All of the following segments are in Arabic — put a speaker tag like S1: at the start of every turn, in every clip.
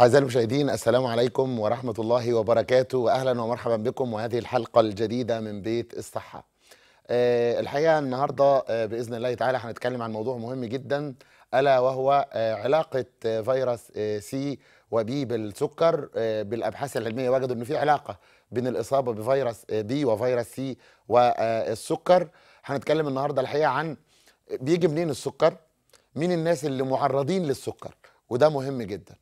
S1: أعزائي المشاهدين السلام عليكم ورحمة الله وبركاته وأهلا ومرحبا بكم وهذه الحلقة الجديدة من بيت الصحة آه، الحقيقة النهاردة آه، بإذن الله تعالى هنتكلم عن موضوع مهم جدا ألا وهو آه، علاقة فيروس سي وبي بالسكر بالأبحاث العلمية وجدوا أن في علاقة بين الإصابة بفيروس بي وفيروس سي والسكر هنتكلم النهاردة الحقيقة عن بيجي منين السكر مين الناس اللي معرضين للسكر وده مهم جداً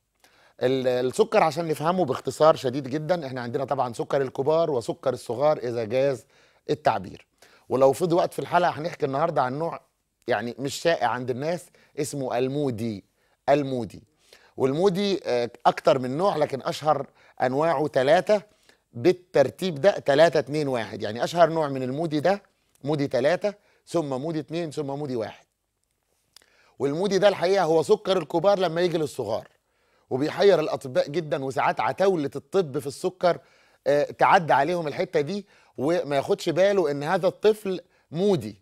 S1: السكر عشان نفهمه باختصار شديد جدا احنا عندنا طبعا سكر الكبار وسكر الصغار اذا جاز التعبير ولو فضي وقت في الحلقه هنحكي النهارده عن نوع يعني مش شائع عند الناس اسمه المودي المودي والمودي آه، اكتر من نوع لكن اشهر انواعه ثلاثه بالترتيب ده 3 2 1 يعني اشهر نوع من المودي ده مودي ثلاثة ثم مودي اتنين ثم مودي واحد والمودي ده الحقيقه هو سكر الكبار لما يجي للصغار وبيحير الاطباء جدا وساعات عتاوله الطب في السكر آه، تعدى عليهم الحته دي وما ياخدش باله ان هذا الطفل مودي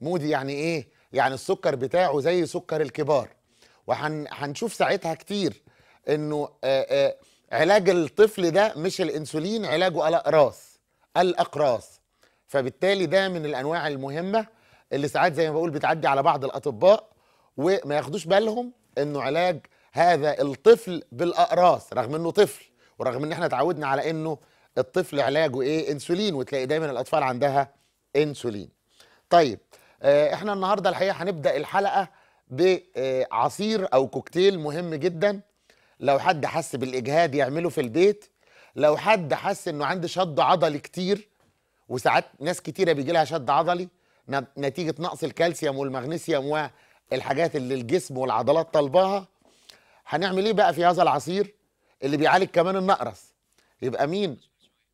S1: مودي يعني ايه يعني السكر بتاعه زي سكر الكبار وهنشوف وحن... ساعتها كتير انه آه، آه، علاج الطفل ده مش الانسولين علاجه الاقراص الاقراص فبالتالي ده من الانواع المهمه اللي ساعات زي ما بقول بتعدي على بعض الاطباء وما ياخدوش بالهم انه علاج هذا الطفل بالاقراص رغم انه طفل ورغم ان احنا اتعودنا على انه الطفل علاجه ايه انسولين وتلاقي دايما الاطفال عندها انسولين طيب آه، احنا النهارده الحقيقه هنبدا الحلقه بعصير او كوكتيل مهم جدا لو حد حس بالاجهاد يعمله في البيت لو حد حس انه عنده شد عضلي كتير وساعات ناس كتيره بيجي لها شد عضلي نتيجه نقص الكالسيوم والمغنيسيوم والحاجات اللي الجسم والعضلات طالباها هنعمل ايه بقى في هذا العصير اللي بيعالج كمان النقرس يبقى مين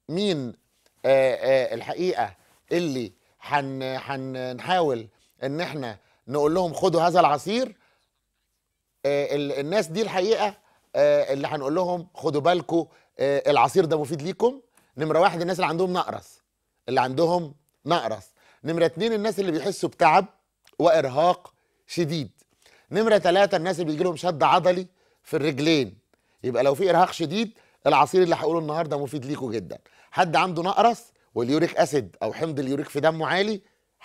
S1: مين آآ آه، آآ آه، الحقيقه اللي هنحاول ان احنا نقول لهم خدوا هذا العصير آه، الناس دي الحقيقه اللي هنقول لهم خدوا بالكم العصير ده مفيد ليكم نمره واحد الناس اللي عندهم نقرس اللي عندهم نقرس نمره اتنين الناس اللي بيحسوا بتعب وارهاق شديد نمره ثلاثة الناس اللي بيجي لهم شد عضلي في الرجلين يبقى لو في ارهاق شديد العصير اللي هقوله النهارده مفيد ليكوا جدا حد عنده نقرس واليوريك اسيد او حمض اليوريك في دمه عالي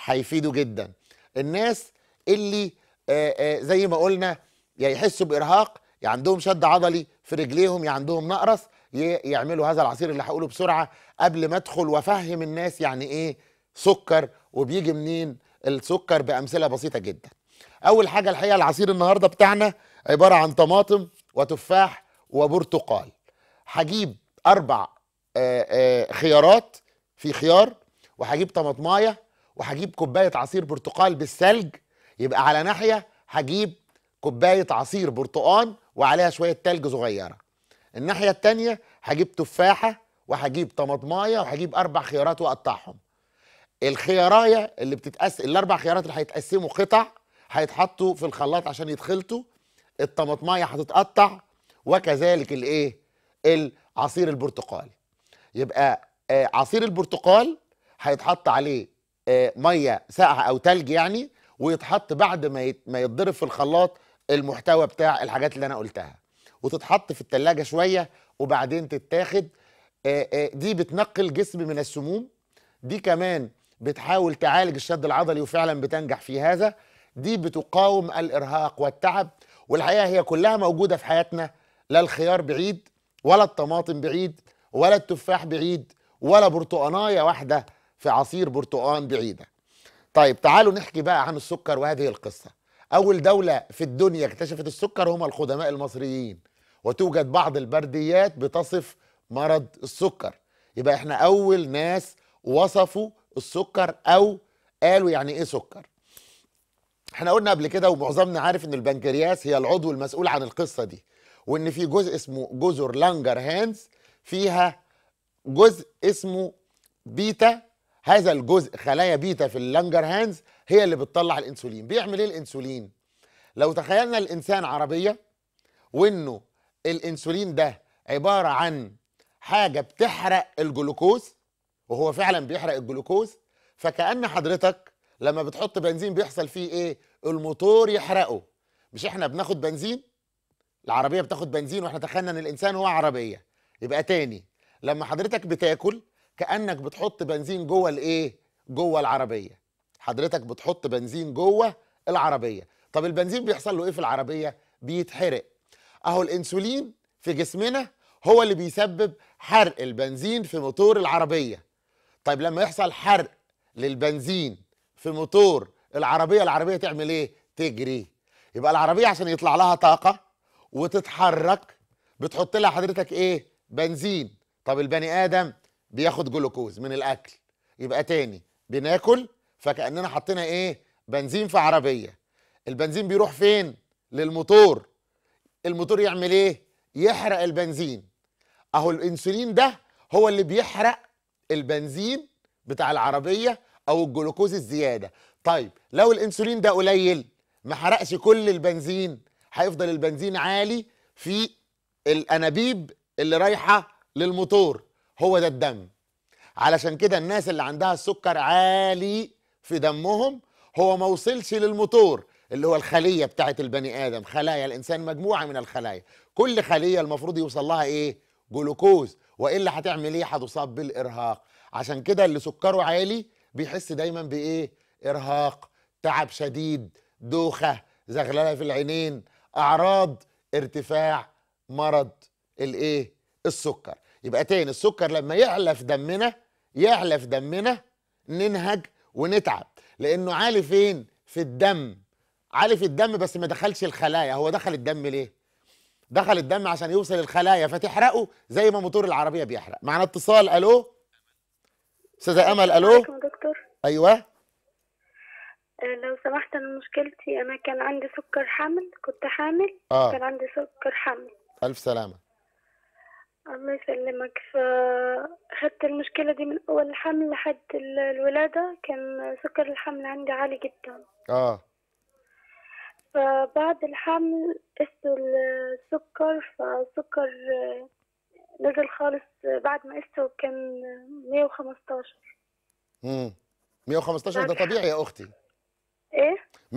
S1: هيفيده جدا الناس اللي آآ آآ زي ما قلنا يحسوا بارهاق يا عندهم شد عضلي في رجليهم يا عندهم نقرس يعملوا هذا العصير اللي هقوله بسرعه قبل ما ادخل وافهم الناس يعني ايه سكر وبيجي منين السكر بامثله بسيطه جدا اول حاجه الحقيقه العصير النهارده بتاعنا عباره عن طماطم وتفاح وبرتقال هجيب اربع آه، آه، خيارات في خيار وهجيب طماطمايه وهجيب كوبايه عصير برتقال بالثلج يبقى على ناحيه هجيب كوبايه عصير برتقال وعليها شويه تلج صغيره الناحيه التانيه هجيب تفاحه وهجيب طماطمايه وهجيب اربع خيارات واقطعهم الخيارايه اللي بتتقسم الاربع خيارات اللي هيتقسموا قطع هيتحطوا في الخلاط عشان يتخلطوا الطماطمايه هتتقطع وكذلك الايه العصير البرتقال يبقى آه عصير البرتقال هيتحط عليه آه ميه ساقعه او تلج يعني ويتحط بعد ما ما يتضرب في الخلاط المحتوى بتاع الحاجات اللي انا قلتها وتتحط في التلاجة شويه وبعدين تتاخد آه آه دي بتنقي الجسم من السموم دي كمان بتحاول تعالج الشد العضلي وفعلا بتنجح في هذا دي بتقاوم الارهاق والتعب والحقيقه هي كلها موجوده في حياتنا لا الخيار بعيد ولا الطماطم بعيد ولا التفاح بعيد ولا برتقانايه واحده في عصير برتقان بعيده. طيب تعالوا نحكي بقى عن السكر وهذه القصه. اول دوله في الدنيا اكتشفت السكر هم القدماء المصريين وتوجد بعض البرديات بتصف مرض السكر. يبقى احنا اول ناس وصفوا السكر او قالوا يعني ايه سكر. احنا قلنا قبل كده ومعظمنا عارف ان البنكرياس هي العضو المسؤول عن القصه دي وان في جزء اسمه جزر لانجر هانز فيها جزء اسمه بيتا هذا الجزء خلايا بيتا في اللانجر هانز هي اللي بتطلع الانسولين بيعمل ايه الانسولين لو تخيلنا الانسان عربيه وانه الانسولين ده عباره عن حاجه بتحرق الجلوكوز وهو فعلا بيحرق الجلوكوز فكأن حضرتك لما بتحط بنزين بيحصل فيه ايه الموتور يحرقه مش احنا بناخد بنزين العربيه بتاخد بنزين واحنا تخيلنا ان الانسان هو عربيه يبقى تاني لما حضرتك بتاكل كانك بتحط بنزين جوه الايه جوه العربيه حضرتك بتحط بنزين جوه العربيه طب البنزين بيحصل له ايه في العربيه بيتحرق اهو الانسولين في جسمنا هو اللي بيسبب حرق البنزين في موتور العربيه طيب لما يحصل حرق للبنزين في موتور العربيه العربيه تعمل ايه تجري يبقى العربيه عشان يطلع لها طاقه وتتحرك بتحط لها حضرتك ايه بنزين طب البني ادم بياخد جلوكوز من الاكل يبقى تاني بناكل فكاننا حطينا ايه بنزين في عربيه البنزين بيروح فين للموتور الموتور يعمل ايه يحرق البنزين اهو الانسولين ده هو اللي بيحرق البنزين بتاع العربيه او الجلوكوز الزياده طيب لو الانسولين ده قليل ما حرقش كل البنزين هيفضل البنزين عالي في الانابيب اللي رايحه للموتور هو ده الدم علشان كده الناس اللي عندها السكر عالي في دمهم هو ما وصلش للموتور اللي هو الخليه بتاعه البني ادم خلايا الانسان مجموعه من الخلايا كل خليه المفروض يوصل لها ايه جلوكوز والا هتعمل ايه هتصاب بالارهاق عشان كده اللي سكره عالي بيحس دايما بايه ارهاق تعب شديد دوخه زغلله في العينين اعراض ارتفاع مرض الايه السكر يبقى تاني السكر لما يعلى في دمنا يعلى في دمنا ننهج ونتعب لانه عالي فين في الدم عالي في الدم بس ما دخلش الخلايا هو دخل الدم ليه دخل الدم عشان يوصل الخلايا فتحرقه زي ما موتور العربيه بيحرق معنا اتصال الو استاذه امل الو دكتور ايوه
S2: آه، لو سمحت انا مشكلتي انا كان عندي سكر حمل كنت حامل آه. كان عندي سكر حمل الف سلامه الله يسلمك فخدت المشكله دي من اول الحمل لحد الولاده كان سكر الحمل عندي عالي جدا اه فبعد الحمل قست السكر فالسكر نزل خالص بعد ما قسته كان 115
S1: امم 115 ده طبيعي يا اختي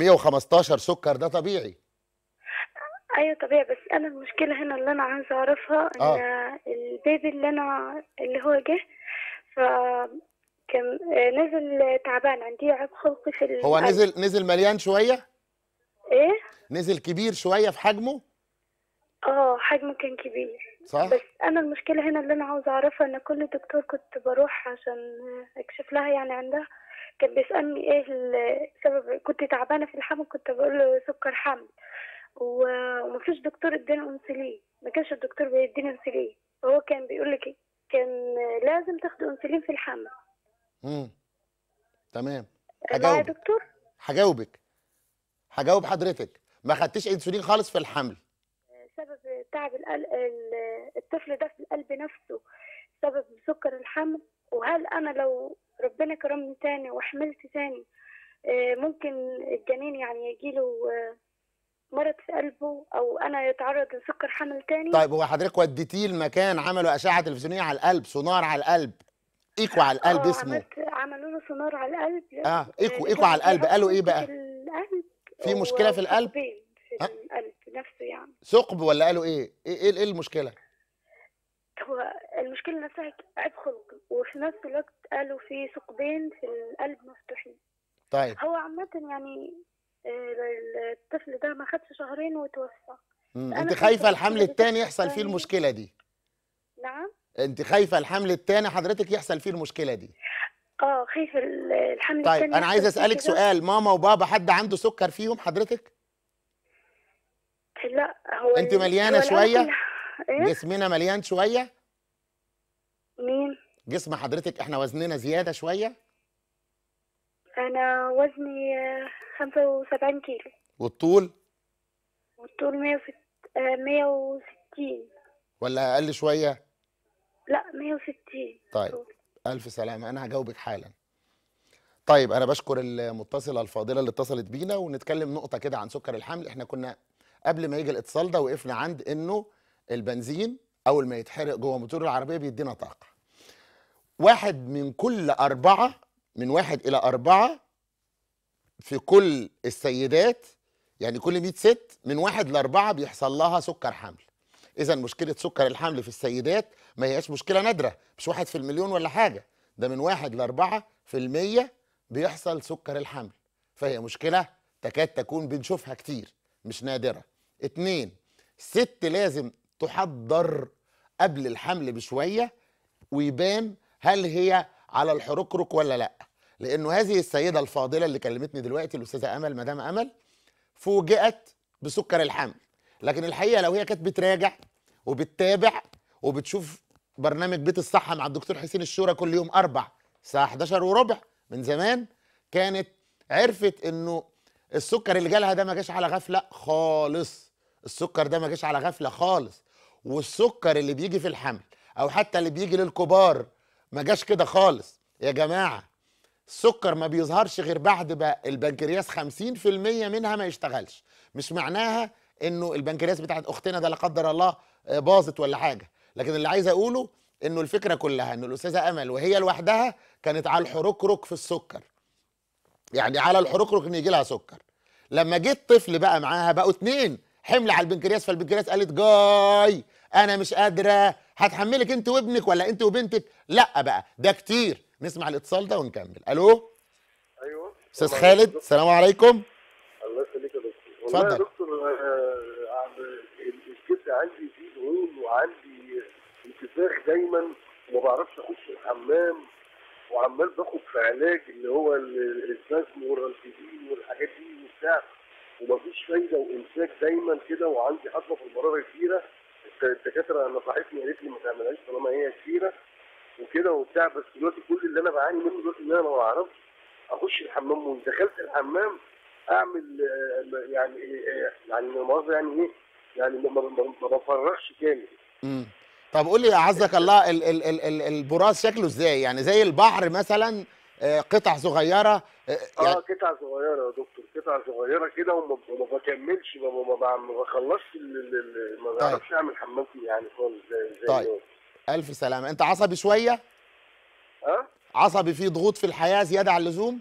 S1: 115 سكر ده طبيعي
S2: ايوه طبيعي بس انا المشكله هنا اللي انا عايزه اعرفها ان آه. البيبي اللي انا اللي هو جه ف كان نزل تعبان عندي عيب خلقي في هو هو نزل
S1: نزل مليان شويه ايه نزل كبير شويه في حجمه
S2: اه حجمه كان كبير صح بس انا المشكله هنا اللي انا عاوزه اعرفها ان كل دكتور كنت بروح عشان اكشف لها يعني عندها كان بيسألني ايه السبب كنت تعبانة في الحمل كنت بقول له سكر حمل ومفيش دكتور اداني انسولين ما كانش الدكتور بيديني انسولين هو كان بيقول لك إيه؟ كان لازم تاخد انسولين في الحمل
S1: امم تمام آه، هجاوب دكتور هجاوبك هجاوب حضرتك ما خدتيش انسولين خالص في الحمل
S2: سبب تعب الطفل ده في القلب نفسه سبب سكر الحمل وهل أنا لو ربنا كرمني تاني وحملت تاني آه، ممكن الجنين يعني يجيله آه، مرض في قلبه او انا يتعرض لسكر حمل تاني طيب
S1: هو حضرتك وديتيه لمكان عملوا اشعه تلفزيونيه على القلب سونار على القلب ايكو على القلب آه، اسمه
S2: عملوا له سونار على القلب اه ايكو ايكو على القلب قالوا ايه بقى القلب
S1: في مشكله في القلب في
S2: القلب نفسه يعني
S1: ثقب ولا قالوا ايه ايه, إيه, إيه المشكله
S2: هو المشكلة نفسها عيب خلقي وفي نفس الوقت قالوا في ثقبين في القلب مفتوحين طيب هو عامة يعني آه، الطفل ده ما خدش شهرين وتوفى
S1: انت خايفة الحمل الثاني يحصل فيه يعني المشكلة دي نعم انت خايفة الحمل الثاني حضرتك يحصل فيه المشكلة دي
S2: اه خايفة الحمل طيب الثاني انا عايزة اسألك سؤال
S1: ماما وبابا حد عنده سكر فيهم حضرتك؟
S2: لا هو انت مليانة هو شوية؟ كويس
S1: جسمنا مليان شويه مين جسم حضرتك احنا وزننا زياده شويه
S2: انا وزني 75 كيلو والطول والطول 160 آه،
S1: ولا اقل شويه
S2: لا 160 طيب
S1: الف سلامه انا هجاوبك حالا طيب انا بشكر المتصله الفاضله اللي اتصلت بينا ونتكلم نقطه كده عن سكر الحمل احنا كنا قبل ما يجي الاتصال ده وقفنا عند انه البنزين اول ما يتحرق جوه موتور العربيه بيدينا طاقه واحد من كل اربعه من واحد الى اربعه في كل السيدات يعني كل 100 ست من واحد لاربعه بيحصل لها سكر حمل اذا مشكله سكر الحمل في السيدات ما هياش مشكله نادره مش واحد في المليون ولا حاجه ده من واحد لاربعه في المية بيحصل سكر الحمل فهي مشكله تكاد تكون بنشوفها كتير مش نادره اتنين ست لازم تحضر قبل الحمل بشويه ويبان هل هي على الحركرك ولا لا لانه هذه السيده الفاضله اللي كلمتني دلوقتي الاستاذه امل مدام امل فوجئت بسكر الحمل لكن الحقيقه لو هي كانت بتراجع وبتتابع وبتشوف برنامج بيت الصحه مع الدكتور حسين الشورى كل يوم اربع الساعه 11 وربع من زمان كانت عرفت انه السكر اللي جالها ده ما جاش على غفله خالص السكر ده ما جاش على غفله خالص والسكر اللي بيجي في الحمل او حتى اللي بيجي للكبار ما جاش كده خالص يا جماعه السكر ما بيظهرش غير بعد بقى البنكرياس 50% منها ما يشتغلش مش معناها انه البنكرياس بتاعت اختنا ده لا قدر الله آه، باظت ولا حاجه لكن اللي عايز اقوله انه الفكره كلها ان الاستاذه امل وهي لوحدها كانت على الحركرك في السكر يعني على الحركرك ان يجي لها سكر لما جه الطفل بقى معاها بقوا اتنين حمل على البنكرياس فالبنكرياس قالت جاي انا مش قادره هتحملك انت وابنك ولا انت وبنتك لا بقى ده كتير نسمع الاتصال ده ونكمل الو ايوه استاذ خالد السلام عليكم
S3: الله يخليك يا دكتور والله يا دكتور آه، الكبد عندي فيه دهون وعندي انتفاخ دايما وما بعرفش اخش الحمام وعمال باخد في علاج اللي هو البلازم والرانتيدين والحاجات دي وبتاع ومفيش فايده وامساك دايما كده وعندي حصبه في المراره كبيره الدكاتره نصحتني قالت لي ما تعملهاش طالما هي كبيره وكده وبتاع بس دلوقتي كل اللي انا بعاني منه دلوقتي ان انا ما بعرفش اخش الحمام وان دخلت الحمام اعمل آه، يعني آه، يعني مؤاخذه يعني ايه يعني ما بفرغش كامل
S1: طب قول لي اعزك الله ال ال ال البراز شكله ازاي يعني زي البحر مثلا آه، قطع صغيره آه، آه،
S3: يعني... اه قطع صغيره يا دكتور قطع صغيره كده وما بكملش ما بخلصش ما طيب. بعرفش اعمل حمامتي يعني خالص زي زي طيب
S1: الف سلامه انت عصبي شويه؟ ها؟ عصبي في ضغوط في الحياه زياده عن اللزوم؟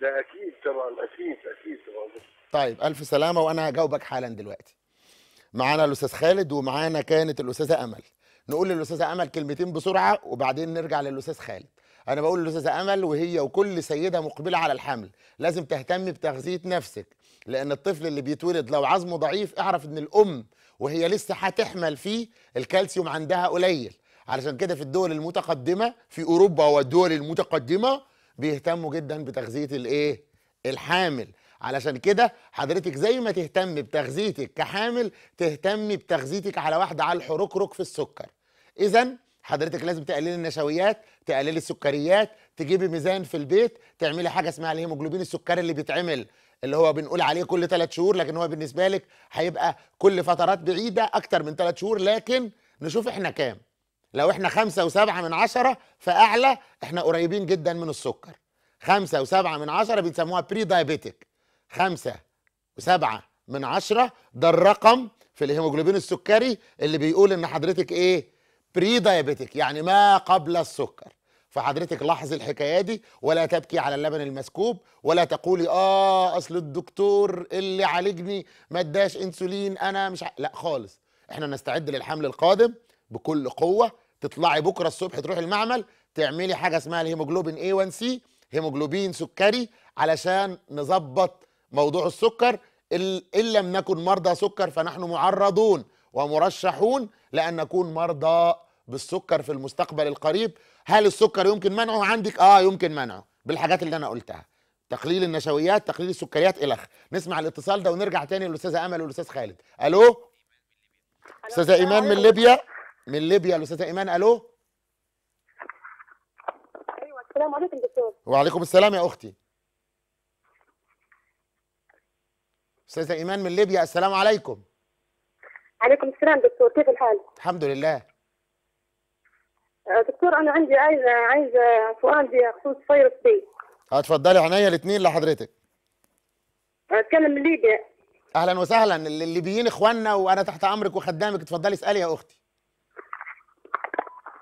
S3: ده اكيد طبعا اكيد اكيد طبعا
S1: طيب الف سلامه وانا هجاوبك حالا دلوقتي معانا الاستاذ خالد ومعانا كانت الاستاذه امل نقول للاستاذه امل كلمتين بسرعه وبعدين نرجع للاستاذ خالد انا بقول للاستاذه امل وهي وكل سيده مقبله على الحمل لازم تهتمي بتغذيه نفسك لان الطفل اللي بيتولد لو عظمه ضعيف اعرف ان الام وهي لسه هتحمل فيه الكالسيوم عندها قليل علشان كده في الدول المتقدمه في اوروبا والدول المتقدمه بيهتموا جدا بتغذيه الايه الحامل علشان كده حضرتك زي ما تهتمي بتغذيتك كحامل تهتمي بتغذيتك على واحده على الحركرك في السكر اذا حضرتك لازم تقللي النشويات تقللي السكريات تجيبي ميزان في البيت تعملي حاجه اسمها الهيموجلوبين السكري اللي بيتعمل اللي هو بنقول عليه كل ثلاث شهور لكن هو بالنسبه لك هيبقى كل فترات بعيده اكتر من ثلاث شهور لكن نشوف احنا كام لو احنا خمسة وسبعة من عشرة فأعلى احنا قريبين جدا من السكر خمسة وسبعة من عشرة بيسموها بري دايبيتك خمسة وسبعة من عشرة ده الرقم في الهيموجلوبين السكري اللي بيقول ان حضرتك ايه بري دايابيتيك يعني ما قبل السكر فحضرتك لاحظي الحكايه دي ولا تبكي على اللبن المسكوب ولا تقولي اه اصل الدكتور اللي عالجني ما اداش انسولين انا مش ع... لا خالص احنا نستعد للحمل القادم بكل قوه تطلعي بكره الصبح تروحي المعمل تعملي حاجه اسمها الهيموجلوبين A1C هيموجلوبين سكري علشان نظبط موضوع السكر ان لم نكن مرضى سكر فنحن معرضون ومرشحون لان نكون مرضى بالسكر في المستقبل القريب هل السكر يمكن منعه عندك اه يمكن منعه بالحاجات اللي انا قلتها تقليل النشويات تقليل السكريات الخ نسمع الاتصال ده ونرجع تاني للاستاذه امل والاستاذ خالد الو استاذه ايمان من ليبيا من ليبيا الاستاذه ايمان الو
S2: ايوه السلام عليكم دكتور
S1: وعليكم السلام يا اختي استاذه ايمان من ليبيا السلام عليكم عليكم السلام دكتور كيف الحال الحمد لله آه، دكتور انا
S2: عندي عايزه عايزه سؤال بخصوص فيروس بي
S1: اتفضلي عينيا الاثنين لحضرتك اتكلم من ليبيا اهلا وسهلا الليبيين اخواننا وانا تحت امرك وخدامك اتفضلي اسالي يا اختي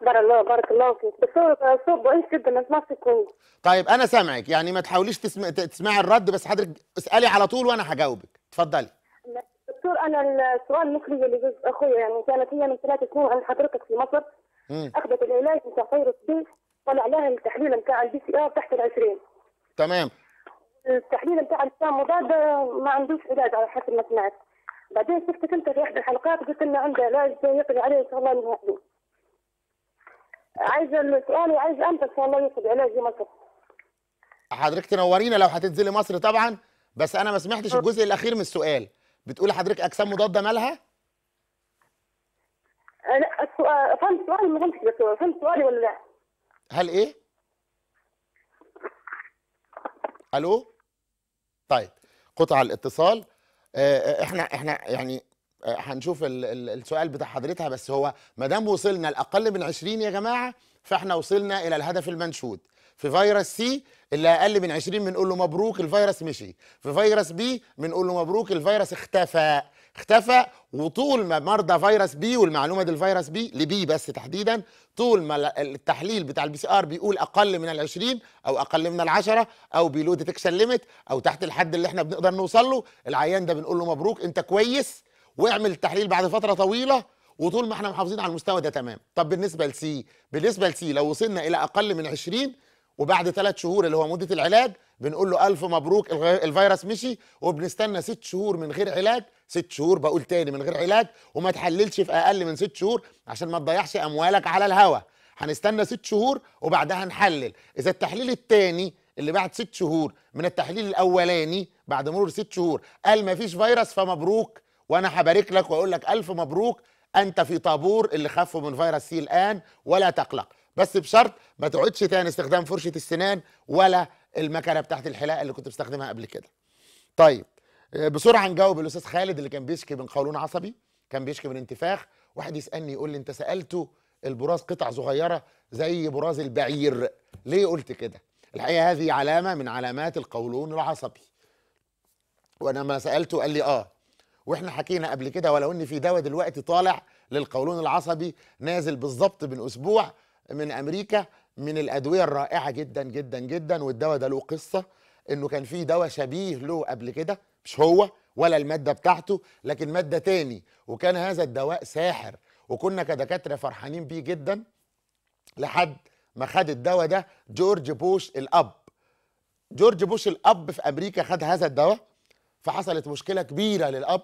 S1: بارك
S2: الله بارك الله فيك
S1: دكتور آه، صوب ضعيف جدا ما اسمعش كويس طيب انا سامعك يعني ما تحاوليش تسمع تسمعي الرد بس حضرتك اسالي على طول وانا هجاوبك اتفضلي
S2: دكتور انا السؤال مخرج اللي جوز اخويا يعني كانت هي من ثلاث سنين عند حضرتك في مصر اخذت العلاج بتاع فيروس بي طلع لها التحليل بتاع البي سي ار تحت ال 20 تمام التحليل بتاع السام مضاد آه، ما عندوش علاج على حسب ما سمعت بعدين شفتك انت في احدى الحلقات قلت لنا عنده علاج يقضي عليه ان شاء الله حلو عايزه السؤال وعايزه انت ان شاء الله ياخذ علاج لمصر
S1: حضرتك تنورينا لو هتنزلي مصر طبعا بس انا ما سمعتش آه. الجزء الاخير من السؤال بتقولي حضرتك اجسام مضاده مالها؟
S2: لا السؤال فهمت سؤالي ما فهمتش دكتور فهمت سؤالي ولا لا؟
S1: هل ايه؟ الو؟ طيب قطع الاتصال آه، احنا احنا يعني آه، هنشوف السؤال بتاع حضرتها بس هو ما دام وصلنا لاقل من 20 يا جماعه فاحنا وصلنا الى الهدف المنشود في فيروس سي اللي اقل من 20 بنقول له مبروك الفيروس مشي في فيروس بي بنقول له مبروك الفيروس اختفى اختفى وطول ما مرضى فيروس بي والمعلومه دي الفيروس بي لبي بس تحديدا طول ما التحليل بتاع البي سي ار بيقول اقل من ال 20 او اقل من ال 10 او بيلو ديتكشن ليميت او تحت الحد اللي احنا بنقدر نوصل له العيان ده بنقول له مبروك انت كويس واعمل التحليل بعد فتره طويله وطول ما احنا محافظين على المستوى ده تمام طب بالنسبه لسي بالنسبه لسي لو وصلنا الى اقل من 20 وبعد ثلاث شهور اللي هو مده العلاج بنقول له الف مبروك الفيروس مشي وبنستنى ست شهور من غير علاج ست شهور بقول تاني من غير علاج وما تحللش في اقل من ست شهور عشان ما تضيعش اموالك على الهوا هنستنى ست شهور وبعدها نحلل اذا التحليل التاني اللي بعد ست شهور من التحليل الاولاني بعد مرور ست شهور قال ما فيش فيروس فمبروك وانا هبارك لك واقول لك الف مبروك انت في طابور اللي خفوا من فيروس سي الان ولا تقلق بس بشرط ما تقعدش تاني استخدام فرشه السنان ولا المكنه بتاعت الحلاقه اللي كنت بستخدمها قبل كده طيب آه، بسرعه نجاوب الاستاذ خالد اللي كان بيشكي من قولون عصبي كان بيشكي من انتفاخ واحد يسالني يقول لي انت سالته البراز قطع صغيره زي براز البعير ليه قلت كده الحقيقه هذه علامه من علامات القولون العصبي وانا لما سالته قال لي اه واحنا حكينا قبل كده ولو ان في دواء دلوقتي طالع للقولون العصبي نازل بالظبط من اسبوع من امريكا من الادويه الرائعه جدا جدا جدا والدواء ده له قصه انه كان في دواء شبيه له قبل كده مش هو ولا الماده بتاعته لكن ماده تاني وكان هذا الدواء ساحر وكنا كدكاتره فرحانين بيه جدا لحد ما خد الدواء ده جورج بوش الاب جورج بوش الاب في امريكا خد هذا الدواء فحصلت مشكله كبيره للاب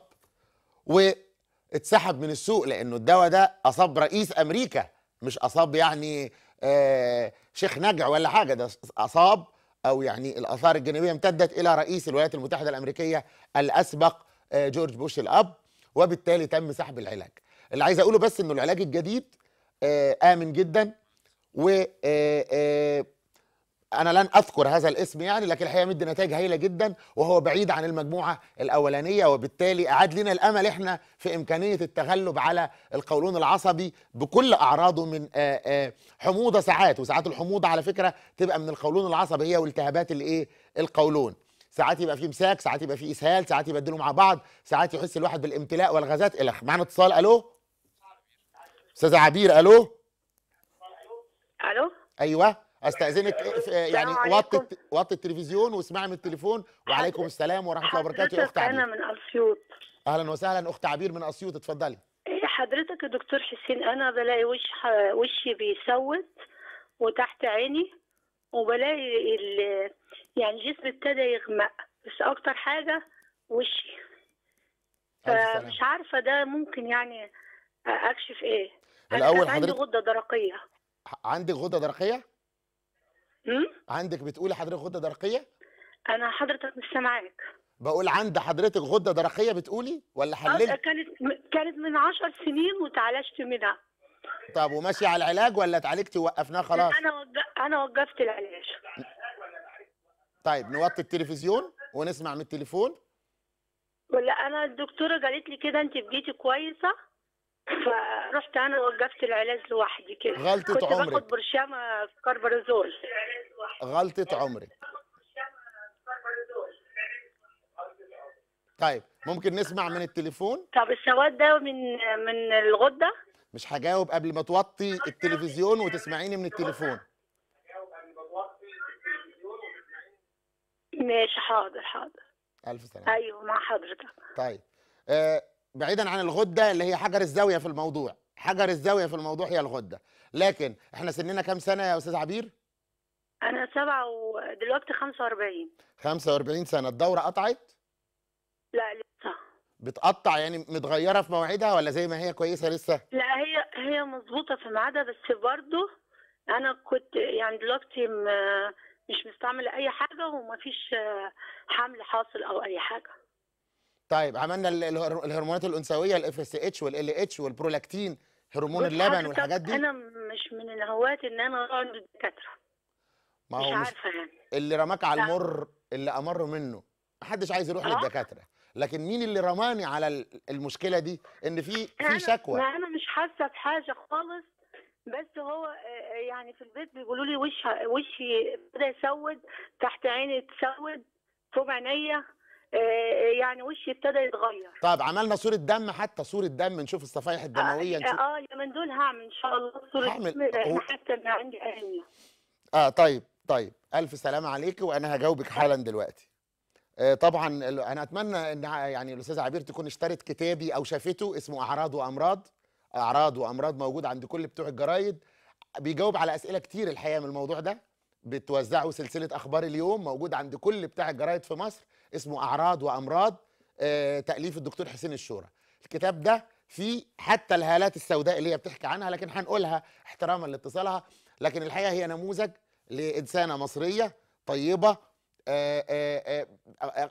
S1: واتسحب من السوق لانه الدواء ده اصاب رئيس امريكا مش اصاب يعني آه، شيخ نجع ولا حاجه ده اصاب او يعني الاثار الجانبيه امتدت الى رئيس الولايات المتحده الامريكيه الاسبق آه، جورج بوش الاب وبالتالي تم سحب العلاج اللي عايز اقوله بس انه العلاج الجديد آه، امن جدا و انا لن اذكر هذا الاسم يعني لكن الحقيقه مد نتائج هايله جدا وهو بعيد عن المجموعه الاولانيه وبالتالي اعاد لنا الامل احنا في امكانيه التغلب على القولون العصبي بكل اعراضه من آه، آه، حموضه ساعات وساعات الحموضه على فكره تبقى من القولون العصبي هي والتهابات الايه القولون ساعات يبقى في امساك ساعات يبقى في اسهال ساعات يبدلوا مع بعض ساعات يحس الواحد بالامتلاء والغازات الى معنا اتصال الو استاذه عبير الو الو ايوه استاذنك آه، يعني وطي وطي التلفزيون واسمعي من التليفون وعليكم السلام ورحمه الله وبركاته يا اخت عبير انا من اسيوط اهلا وسهلا اخت عبير من اسيوط اتفضلي
S2: إيه، حضرتك يا دكتور حسين انا بلاقي وش وشي بيسود وتحت عيني وبلاقي ال... يعني جسمي ابتدى يغمق بس اكتر حاجه وشي مش عارفه ده ممكن يعني اكشف ايه
S1: الاول حضرتك عندي غده درقيه عندي غده درقيه م? عندك بتقولي حضرتك غده درقيه انا حضرتك مش سامعاك بقول عند حضرتك غده درقيه بتقولي ولا آه، حللت كانت كانت
S2: من 10 سنين وتعالجت منها
S1: طب وماشي على العلاج ولا اتعالجتي ووقفناه خلاص
S2: انا وج... انا وقفت العلاج
S1: طيب نوطي التلفزيون ونسمع من التليفون
S2: ولا انا الدكتوره قالت لي كده انت بقيتي كويسه رحت انا وقفت العلاج لوحدي كده غلطة كنت عمرك باخد برشامة كربرازول
S1: غلطة عمرك طيب ممكن نسمع من التليفون طب السواد ده من من الغده مش هجاوب قبل ما توطي التلفزيون وتسمعيني من التليفون ماشي
S2: حاضر حاضر الف سلامه ايوه مع حضرتك
S1: طيب آه بعيدا عن الغده اللي هي حجر الزاويه في الموضوع حجر الزاويه في الموضوع هي الغده لكن احنا سننا كام سنه يا استاذ عبير
S2: انا سبعة ودلوقتي 45
S1: 45 سنه الدوره قطعت
S2: لا لسه
S1: بتقطع يعني متغيره في مواعيدها ولا زي ما هي كويسه لسه
S2: لا هي هي مظبوطه في ميعادها بس برضه انا كنت يعني دلوقتي مش مستعمله اي حاجه ومفيش حمل حاصل او اي حاجه
S1: طيب عملنا الهرمونات الانثويه الاف اس اتش والال اتش والبرولاكتين هرمون اللبن والحاجات دي انا
S2: مش من الهوات ان انا اقعد الدكاتره ما هو مش عارفه يعني
S1: اللي رماك على المر اللي امر منه محدش عايز يروح آه. للدكاتره لكن مين اللي رماني على المشكله دي ان في في شكوى ما
S2: انا مش حاسه بحاجه خالص بس هو آه، يعني في البيت بيقولوا لي وش وشي ابتدى يسود تحت عيني تسود فوق عينيا آه، آه، يعني وشي ابتدى يتغير
S1: طب عملنا صوره دم حتى صوره دم نشوف الصفائح الدمويه اه, نشوف...
S2: آه دول هعمل ان شاء الله صوره دم هو... حتى ان عندي اهمية
S1: اه طيب طيب الف سلام عليكي وانا هجاوبك حالا دلوقتي آه، طبعا انا اتمنى ان يعني الاستاذه عبير تكون اشترت كتابي او شافته اسمه اعراض وامراض اعراض وامراض موجود عند كل بتوع الجرايد بيجاوب على اسئله كتير الحقيقه من الموضوع ده بتوزعه سلسله اخبار اليوم موجود عند كل بتاع الجرايد في مصر اسمه اعراض وامراض آه، تاليف الدكتور حسين الشورى الكتاب ده فيه حتى الهالات السوداء اللي هي بتحكي عنها لكن هنقولها احتراما لاتصالها لكن الحقيقه هي نموذج لانسانه مصريه طيبه آه، آه،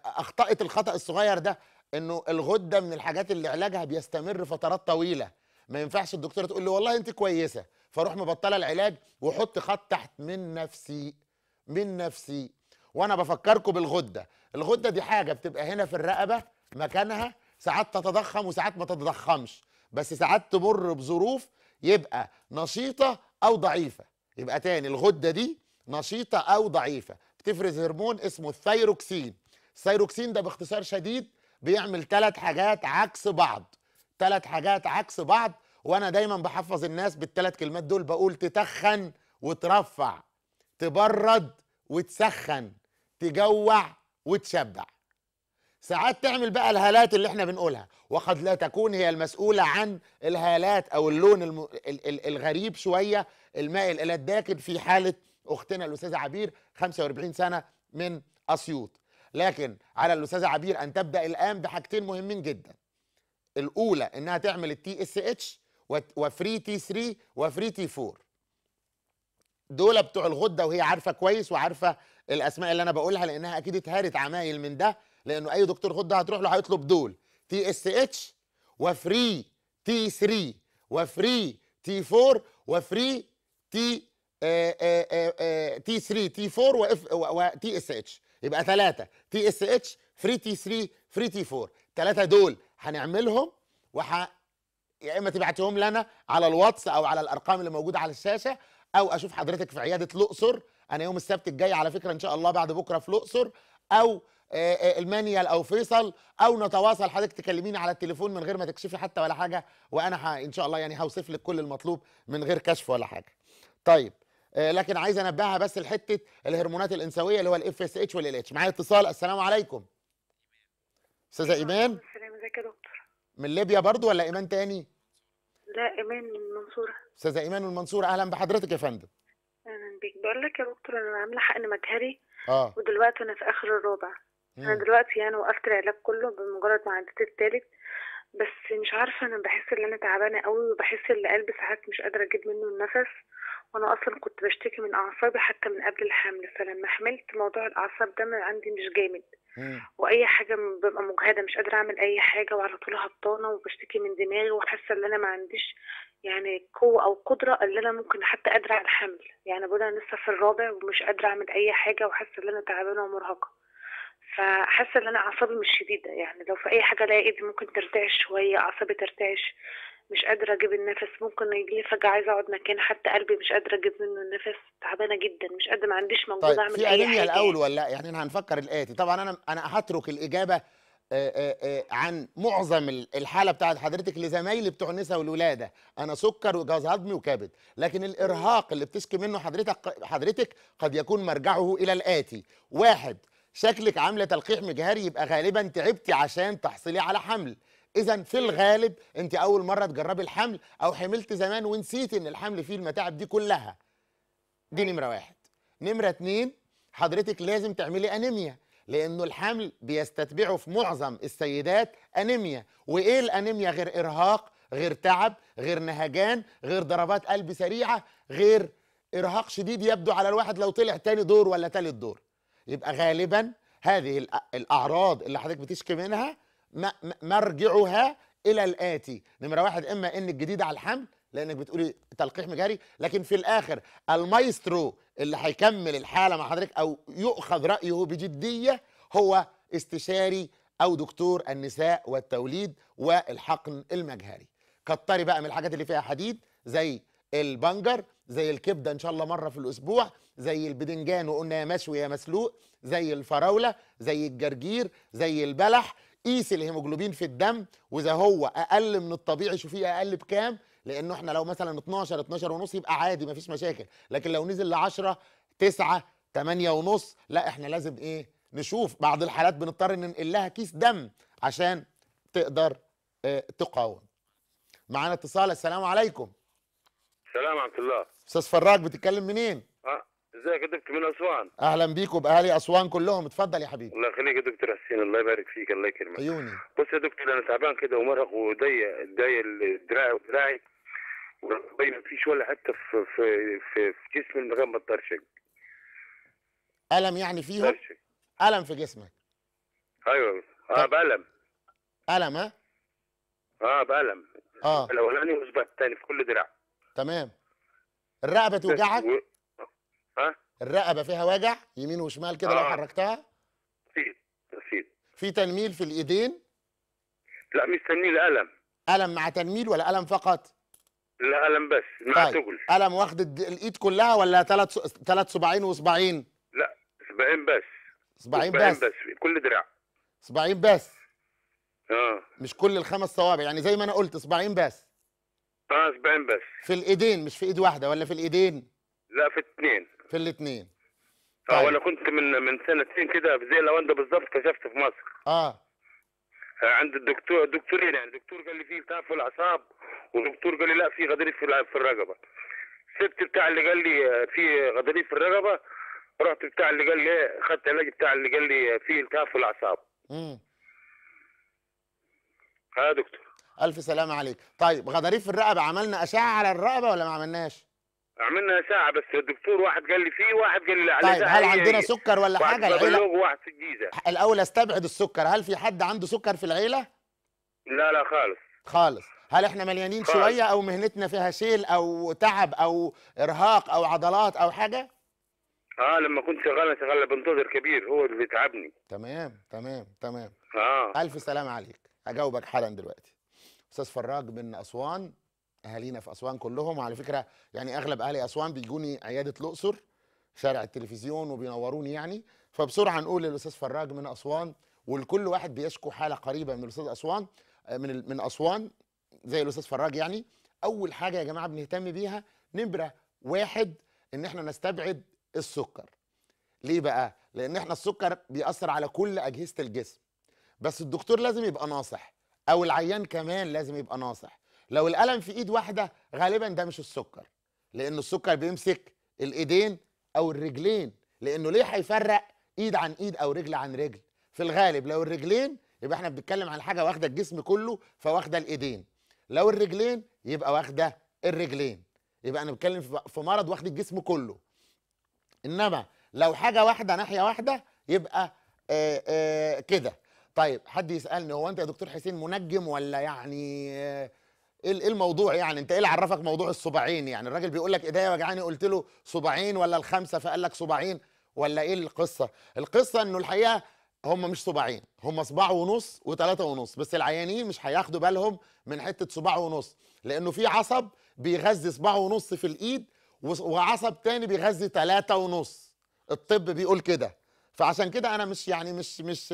S1: اخطات الخطا الصغير ده انه الغده من الحاجات اللي علاجها بيستمر فترات طويله ما ينفعش الدكتوره تقول له والله انت كويسه فاروح مبطله العلاج وحط خط تحت من نفسي من نفسي وانا بفكركم بالغده الغده دي حاجه بتبقى هنا في الرقبه مكانها ساعات تتضخم وساعات ما تتضخمش بس ساعات تمر بظروف يبقى نشيطه او ضعيفه يبقى تاني الغده دي نشيطه او ضعيفه بتفرز هرمون اسمه الثيروكسين الثيروكسين ده باختصار شديد بيعمل ثلاث حاجات عكس بعض ثلاث حاجات عكس بعض وانا دايما بحفظ الناس بالثلاث كلمات دول بقول تتخن وترفع تبرد وتسخن تجوع وتشبع ساعات تعمل بقى الهالات اللي احنا بنقولها وقد لا تكون هي المسؤولة عن الهالات أو اللون الم... الغريب شوية المائل إلى الداكن في حالة أختنا الأستاذة عبير 45 سنة من أسيوط لكن على الأستاذة عبير أن تبدأ الآن بحاجتين مهمين جدا الأولى إنها تعمل التي اس اتش وفري تي 3 وفري تي 4 دول بتوع الغده وهي عارفه كويس وعارفه الاسماء اللي انا بقولها لانها اكيد اتهرت عمايل من ده لانه اي دكتور غده هتروح له هيطلب دول تي اس اتش وفري تي 3 وفري تي 4 وفري تي تي 3 تي 4 واف وتي اس اتش يبقى ثلاثه تي اس اتش فري تي 3 فري تي 4 ثلاثه دول هنعملهم وح يا اما تبعتهم لنا على الواتس او على الارقام اللي موجوده على الشاشه او اشوف حضرتك في عياده الاقصر انا يوم السبت الجاي على فكره ان شاء الله بعد بكره في الاقصر او آه، آه، المانيال او فيصل او نتواصل حضرتك تكلميني على التليفون من غير ما تكشفي حتى ولا حاجه وانا ان شاء الله يعني هوصف لك كل المطلوب من غير كشف ولا حاجه طيب آه، لكن عايز انبهها بس لحته الهرمونات الانثويه اللي هو الاف اس اتش والال اتش معايا اتصال السلام عليكم استاذه ايمان
S2: السلام ازيك يا دكتور
S1: من ليبيا برضو ولا ايمان تاني
S2: لا ايمان من المنصورة
S1: أستاذة إيمان المنصورة أهلا بحضرتك يا فندم
S2: أهلا بيك بقول لك يا دكتور أنا عاملة حقن مجهري آه ودلوقتي أنا في آخر الرابع
S1: أنا دلوقتي
S2: يعني وقفت العلاج كله بمجرد ما عديت الثالث بس مش عارفة أنا بحس إن أنا تعبانة قوي وبحس إن قلبي ساعات مش قادرة أجيب منه النفس وأنا أصلا كنت بشتكي من أعصابي حتى من قبل الحمل فلما حملت موضوع الأعصاب ده عندي مش جامد واي حاجه ببقى مجهده مش قادره اعمل اي حاجه وعلى طول هبطانه وبشتكي من دماغي وحاسه ان انا ما عنديش يعني قوة أو قدرة اللي أنا ممكن حتى قادرة على الحمل يعني بقول أنا لسه في الرابع ومش قادرة أعمل أي حاجة وحاسة إن أنا تعبانة ومرهقة فحاسة إن أنا أعصابي مش شديدة يعني لو في أي حاجة ألاقي إيدي ممكن ترتعش شوية أعصابي ترتعش مش قادرة أجيب النفس ممكن يجيلي فجأة عايزة أقعد مكان حتى قلبي مش قادرة أجيب منه النفس تعبانة جدا مش قادرة ما عنديش موجود طيب أعمل أي حاجة في الأول يعني.
S1: ولا إيه؟ يعني أنا هنفكر الآتي طبعا أنا أنا هترك الإجابة آه، آه، آه، عن معظم الحاله بتاعت حضرتك لزمايلي بتوع النساء والولاده انا سكر وجهاز هضمي وكبد لكن الارهاق اللي بتشكي منه حضرتك حضرتك قد يكون مرجعه الى الاتي واحد شكلك عامله تلقيح مجهري يبقى غالبا تعبتي عشان تحصلي على حمل اذا في الغالب انت اول مره تجربي الحمل او حملت زمان ونسيتي ان الحمل فيه المتاعب دي كلها دي نمره واحد نمره اتنين حضرتك لازم تعملي انيميا لانه الحمل بيستتبعه في معظم السيدات انيميا وايه الانيميا غير ارهاق غير تعب غير نهجان غير ضربات قلب سريعه غير ارهاق شديد يبدو على الواحد لو طلع تاني دور ولا تالت دور يبقى غالبا هذه الاعراض اللي حضرتك بتشكي منها مرجعها الى الاتي نمره واحد اما ان الجديده على الحمل لانك بتقولي تلقيح مجاري لكن في الاخر المايسترو اللي هيكمل الحاله مع حضرتك او يؤخذ رايه بجديه هو استشاري او دكتور النساء والتوليد والحقن المجهري كتري بقى من الحاجات اللي فيها حديد زي البنجر زي الكبده ان شاء الله مره في الاسبوع زي البدنجان وقلنا يا مشوي يا مسلوق زي الفراوله زي الجرجير زي البلح قيس الهيموجلوبين في الدم واذا هو اقل من الطبيعي شوفيه اقل بكام لانه احنا لو مثلا 12 12 ونص يبقى عادي مفيش مشاكل لكن لو نزل ل 10 9 8 ونص لا احنا لازم ايه نشوف بعض الحالات بنضطر ننقل لها كيس دم عشان تقدر اه تقاوم معانا اتصال السلام عليكم
S4: السلام عبد الله
S1: استاذ فراج بتتكلم منين
S4: اه ازيك يا دكتور من اسوان
S1: اهلا بيك وباهالي اسوان كلهم اتفضل يا حبيبي الله
S4: يخليك يا دكتور حسين الله يبارك فيك الله يكرمك عيوني بص يا دكتور انا تعبان كده ومرهق وضيق ضيق الدراع ودراعي ما فيش ولا حتى في في في, في جسمي من غير ما تطرشق
S1: الم يعني فيهم؟ الم في جسمك
S4: ايوه اه بألم الم ها؟ اه بألم اه الاولاني والاسبوع الثاني في كل دراع
S1: تمام الرقبه توجعك؟ و... ها؟ الرقبه فيها وجع يمين وشمال كده آه. لو حركتها؟
S4: في في
S1: في تنميل في الايدين؟
S4: لا مش تنميل الم
S1: الم مع تنميل ولا الم فقط؟
S4: لا قلم بس مع طيب. تقول
S1: قلم واخد الايد كلها ولا ثلاث ثلاث صباعين وصباعين
S4: لا صباعين بس صباعين بس. بس كل دراع
S1: صباعين بس اه مش كل الخمس صوابع يعني زي ما انا قلت صباعين بس
S4: اه صباعين بس
S1: في الايدين مش في ايد واحده ولا في الايدين
S4: لا في الاثنين في الاثنين آه، طيب. اه وانا كنت من من سنتين كده زي لو انت بالظبط كشفت في مصر اه عند الدكتور دكتورين يعني دكتور قال لي في التهاب في الاعصاب ودكتور قال لي لا في غضاريف في الرقبه سبت بتاع اللي قال لي آه، في غضاريف في الرقبه رحت بتاع اللي قال لي خدت علاج بتاع اللي قال لي آه، في التهاب في الاعصاب امم ها دكتور
S1: الف سلامه عليك طيب غضاريف في الرقبه عملنا اشعه على الرقبه ولا ما عملناش
S4: عملنا ساعة بس الدكتور واحد قال لي فيه واحد قال لي لا طيب هل عندنا سكر ولا واحد حاجة العيلة واحد في الجيزة
S1: الأول استبعد السكر هل في حد عنده سكر في العيلة؟
S4: لا لا خالص
S1: خالص هل احنا مليانين خالص. شوية أو مهنتنا فيها شيل أو تعب أو إرهاق أو عضلات أو حاجة؟
S4: اه لما كنت شغال شغال بنتظر كبير هو اللي بيتعبني
S1: تمام تمام تمام اه ألف سلام عليك اجاوبك حالا دلوقتي أستاذ فراج من أسوان اهالينا في اسوان كلهم وعلى فكره يعني اغلب اهالي اسوان بيجوني عياده الاقصر شارع التلفزيون وبينوروني يعني فبسرعه نقول للاستاذ فراج من اسوان ولكل واحد بيشكو حاله قريبه من الاستاذ اسوان من من اسوان زي الاستاذ فراج يعني اول حاجه يا جماعه بنهتم بيها نمره واحد ان احنا نستبعد السكر ليه بقى لان احنا السكر بيأثر على كل اجهزه الجسم بس الدكتور لازم يبقى ناصح او العيان كمان لازم يبقى ناصح لو القلم في ايد واحده غالبا ده مش السكر لان السكر بيمسك الايدين او الرجلين لانه ليه هيفرق ايد عن ايد او رجل عن رجل في الغالب لو الرجلين يبقى احنا بنتكلم عن حاجه واخده الجسم كله فواخده الايدين لو الرجلين يبقى واخده الرجلين يبقى انا بتكلم في مرض واخد الجسم كله انما لو حاجه واحده ناحيه واحده يبقى آه، آه، كده طيب حد يسالني هو انت يا دكتور حسين منجم ولا يعني آه، إيه, ايه الموضوع يعني انت ايه اللي عرفك موضوع الصباعين يعني الراجل بيقول لك ايديا وجعاني قلت له صباعين ولا الخمسه فقال لك صباعين ولا ايه القصه القصه انه الحقيقه هم مش صباعين هم صباع ونص وثلاثة ونص بس العيانين مش هياخدوا بالهم من حتة صباع ونص لأنه في عصب بيغذي صباع ونص في الإيد وعصب تاني بيغذي ثلاثة ونص الطب بيقول كده فعشان كده أنا مش يعني مش مش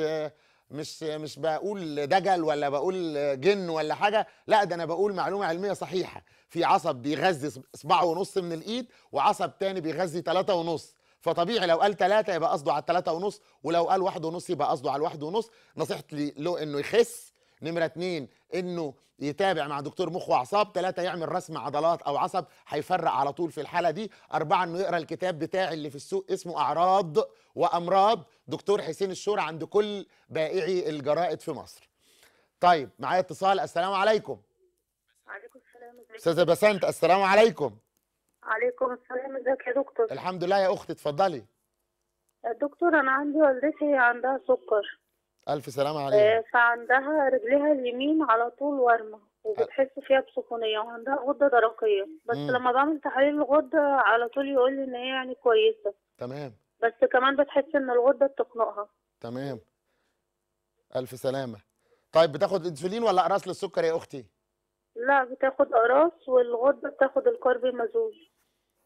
S1: مش مش بقول دجل ولا بقول جن ولا حاجه لا ده انا بقول معلومه علميه صحيحه في عصب بيغذي صباعه ونص من الايد وعصب تاني بيغذي ثلاثة ونص فطبيعي لو قال ثلاثة يبقى قصده على التلاته ونص ولو قال واحد ونص يبقى قصده على الواحد ونص نصيحتي له انه يخس نمره اتنين انه يتابع مع دكتور مخ واعصاب ثلاثه يعمل رسم عضلات او عصب هيفرق على طول في الحاله دي اربعه انه يقرا الكتاب بتاعي اللي في السوق اسمه اعراض وامراض دكتور حسين الشور عند كل بائعي الجرائد في مصر طيب معايا اتصال السلام عليكم
S2: عليكم السلام استاذه
S1: بسنت السلام عليكم
S2: عليكم السلام ازيك يا دكتور الحمد
S1: لله يا اختي اتفضلي
S2: دكتور انا عندي والدتي عندها سكر
S1: الف سلامه عليها آه،
S2: فعندها رجلها اليمين على طول ورمه وبتحس فيها بسخونيه وعندها غده درقيه بس مم. لما بعمل تحاليل الغده على طول يقول لي ان هي يعني كويسه تمام بس كمان بتحس ان الغده بتخنقها
S1: تمام الف سلامه طيب بتاخد انسولين ولا اقراص للسكر يا اختي
S2: لا بتاخد اقراص والغده بتاخد الكرب مزوج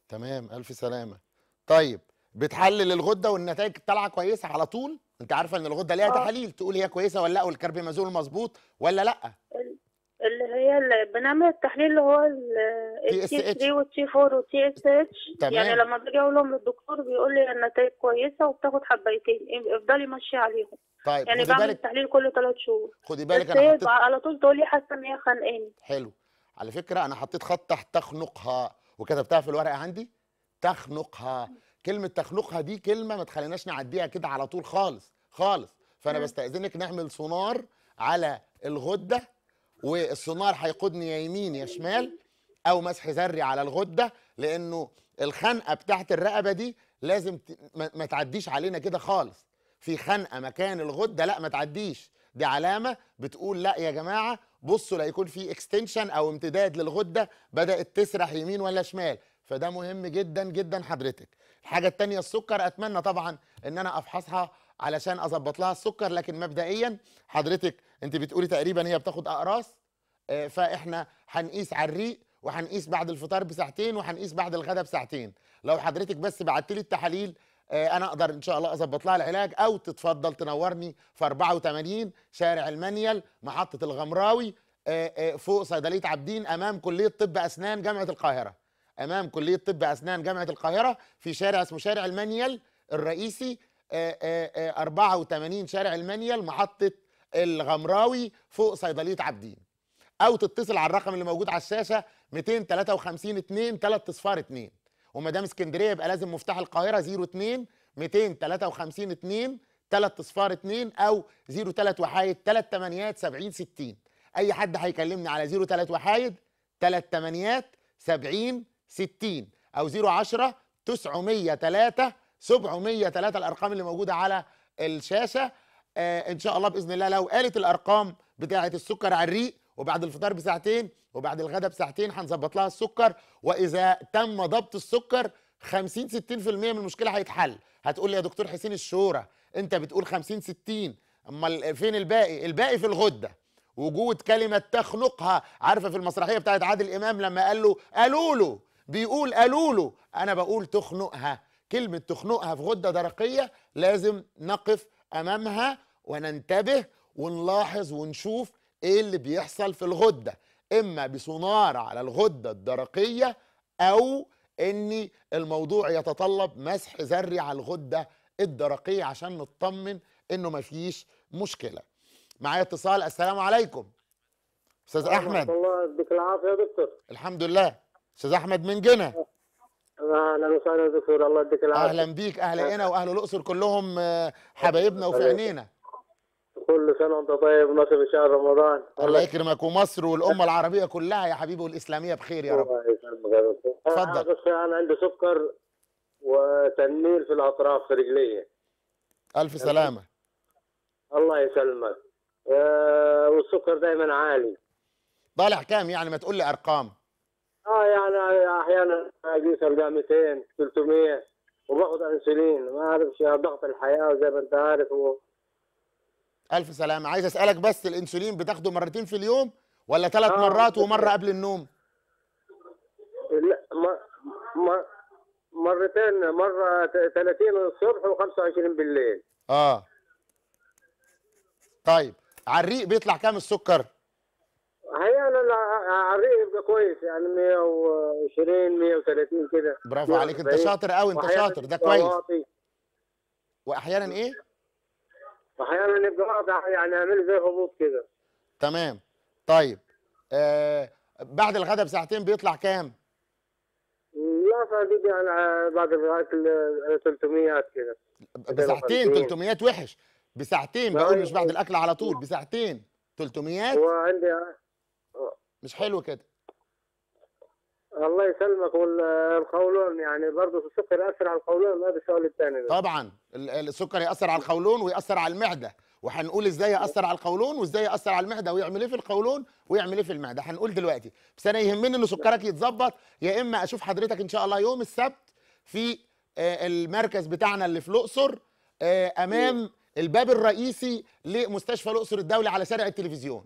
S1: تمام الف سلامه طيب بتحلل الغده والنتائج طالعه كويسه على طول انت عارفه ان الغده ليها آه. تحاليل تقول هي كويسه ولا لا والكربيمازول مظبوط ولا لا
S2: اللي هي بنعمل التحليل اللي هو التي 3 والتي 4 والتي اس اتش يعني لما باجي اقول لهم للدكتور بيقول لي النتائج كويسه وبتاخد حبايتين افضلي ماشيه عليهم طيب يعني بعمل بالك. التحليل كل ثلاث شهور خدي بالك انا حطيت... على طول تقول لي حاسه ان هي خانقاني
S1: حلو على فكره انا حطيت خط تحت تخنقها وكتبتها في الورقه عندي تخنقها كلمه تخلقها دي كلمه ما تخليناش نعديها كده على طول خالص خالص فانا بستاذنك نعمل سونار على الغده والسونار هيقودني يا يمين يا شمال او مسح ذري على الغده لانه الخنقه بتاعت الرقبه دي لازم ما تعديش علينا كده خالص في خنقه مكان الغده لا ما تعديش دي علامه بتقول لا يا جماعه بصوا لا يكون في اكستنشن او امتداد للغده بدات تسرح يمين ولا شمال فده مهم جدا جدا حضرتك الحاجة التانية السكر أتمنى طبعا إن أنا أفحصها علشان أظبط لها السكر لكن مبدئيا حضرتك أنت بتقولي تقريبا هي بتاخد أقراص آه، فإحنا هنقيس على الريق وهنقيس بعد الفطار بساعتين وهنقيس بعد الغداء بساعتين لو حضرتك بس بعت لي التحاليل آه، انا اقدر ان شاء الله اظبط لها العلاج او تتفضل تنورني في 84 شارع المنيل محطه الغمراوي آه، فوق صيدليه عابدين امام كليه طب اسنان جامعه القاهره امام كليه طب اسنان جامعه القاهره في شارع اسمه شارع المانيال الرئيسي 84 آه، آه، آه، شارع المانيال محطه الغمراوي فوق صيدليه عابدين او تتصل على الرقم اللي موجود على الشاشه 253 2 3 صفار 2 وما دام اسكندريه يبقى لازم مفتاح القاهره 02 253 2 3 صفار 2 او 03 وحايد 3 8 70 60 اي حد هيكلمني على 03 وحايد 3 8 70 60 او 010 903 703 الارقام اللي موجوده على الشاشه آه ان شاء الله باذن الله لو قالت الارقام بتاعه السكر على الريق وبعد الفطار بساعتين وبعد الغداء بساعتين هنظبط لها السكر واذا تم ضبط السكر 50 60% من المشكله هيتحل هتقول لي يا دكتور حسين الشورى انت بتقول 50 60 امال فين الباقي الباقي في الغده وجود كلمه تخنقها عارفه في المسرحيه بتاعت عادل امام لما قال له قالوا له بيقول قالوا له انا بقول تخنقها كلمه تخنقها في غده درقيه لازم نقف امامها وننتبه ونلاحظ ونشوف ايه اللي بيحصل في الغده اما بسونار على الغده الدرقيه او ان الموضوع يتطلب مسح ذري على الغده الدرقيه عشان نطمن انه ما فيش مشكله معايا اتصال السلام عليكم استاذ احمد الله يديك العافيه يا دكتور الحمد لله استاذ احمد من جنة اهلا وسهلا دكتور
S3: الله يديك العافيه اهلا بيك اهل هنا واهل
S1: الاقصر كلهم آه، حبايبنا وفي عينينا كل سنه وانت طيب في شهر رمضان الله يكرمك ومصر والامه العربيه كلها يا حبيبي والاسلاميه بخير يا رب
S3: اتفضل انا عندي سكر وتنميل في الاطراف في رجلي
S1: الف سلامه
S3: الله يسلمك آه، والسكر دايما عالي
S1: طالع كام يعني ما تقول لي ارقام
S3: اه يعني احيانا اجلس ارجع 200 300 وباخد انسولين ما اعرفش ضغط الحياه زي ما انت عارف و...
S1: الف سلامه عايز اسالك بس الانسولين بتاخده مرتين في اليوم ولا ثلاث آه. مرات ومره قبل النوم
S3: لا ما ما مرتين مره 30 الصبح و25 بالليل
S1: اه طيب على الريق بيطلع كام السكر
S3: هي انا يبقى كويس يعني 120 130 كده برافو عليك انت شاطر قوي انت شاطر ده كويس
S1: واحيانا ايه؟
S3: واحيانا يبقى واضح يعني اعمل زي هبوط كده
S1: تمام طيب آه بعد الغداء بساعتين بيطلع كام؟
S3: لا صديقي يعني آه، بعد الاكل 300 آه، كده
S1: بساعتين 300 وحش بساعتين بقول مش بعد يعني الاكل على طول بساعتين 300 وعندي مش حلو كده
S3: الله يسلمك والقولون يعني برضه السكر ياثر على القولون
S1: هذا السؤال الثاني طبعا السكر ياثر على القولون وياثر على المعده وهنقول ازاي ياثر على القولون وازاي ياثر على المعده ويعمل ايه في القولون ويعمل ايه في المعده هنقول دلوقتي بس انا يهمني ان سكرك يتظبط يا اما اشوف حضرتك ان شاء الله يوم السبت في آه، المركز بتاعنا اللي في الاقصر آه، امام الباب الرئيسي لمستشفى الاقصر الدولي على شارع التلفزيون